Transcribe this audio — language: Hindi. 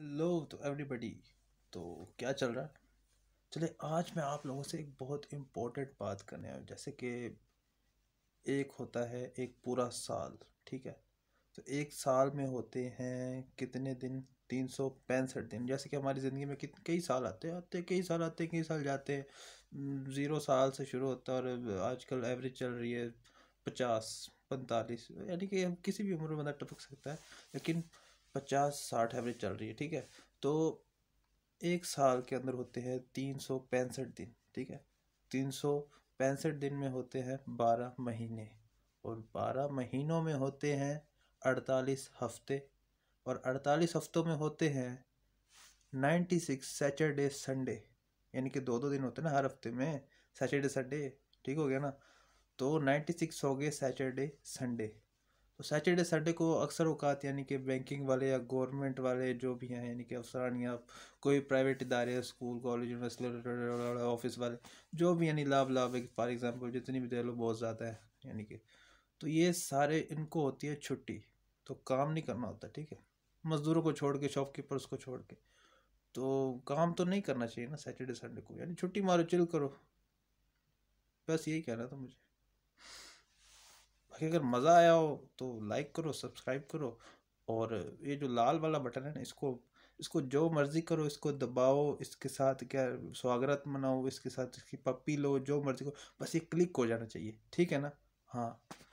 हेलो तो एवरीबडी तो क्या चल रहा है चलिए आज मैं आप लोगों से एक बहुत इम्पोर्टेंट बात करने आया जैसे कि एक होता है एक पूरा साल ठीक है तो एक साल में होते हैं कितने दिन तीन सौ पैंसठ दिन जैसे कि हमारी ज़िंदगी में कई साल आते आते कई साल आते कई साल जाते हैं ज़ीरो साल से शुरू होता है और आजकल एवरेज चल रही है पचास पैंतालीस यानी कि हम किसी भी उम्र में बंदा टपक सकता है लेकिन पचास साठ एवरेज चल रही है ठीक है तो एक साल के अंदर होते हैं तीन सौ पैंसठ दिन ठीक है तीन सौ पैंसठ दिन में होते हैं बारह महीने और बारह महीनों में होते हैं अड़तालीस हफ्ते और अड़तालीस हफ्तों में होते हैं नाइन्टी सिक्स सैटरडे संडे यानी कि दो दो दिन होते हैं ना हर हफ्ते में सैटरडे संडे ठीक हो गया ना तो नाइन्टी सिक्स हो गए सैटरडे संडे तो सैटरडे संडे को अक्सर अवकात यानी कि बैंकिंग वाले या गवर्नमेंट वाले जो भी हैं यानी कि अफसरान या कोई प्राइवेट इदारे स्कूल कॉलेज यूनिवर्सिटी ऑफिस वाले जो भी यानी लाभ लाभ है फॉर एग्ज़ाम्पल जितनी भी दे लो बहुत ज़्यादा है यानी कि तो ये सारे इनको होती है छुट्टी तो काम नहीं करना होता ठीक है मज़दूरों को छोड़ के शॉपकीपर्स को छोड़ के तो काम तो नहीं करना चाहिए ना सैटरडे संडे को यानी छुट्टी मारो चिल करो बस यही कहना था मुझे बाकी अगर मज़ा आया हो तो लाइक करो सब्सक्राइब करो और ये जो लाल वाला बटन है ना इसको इसको जो मर्ज़ी करो इसको दबाओ इसके साथ क्या स्वागत मनाओ इसके साथ इसकी पप्पी लो जो मर्ज़ी करो बस ये क्लिक हो जाना चाहिए ठीक है ना हाँ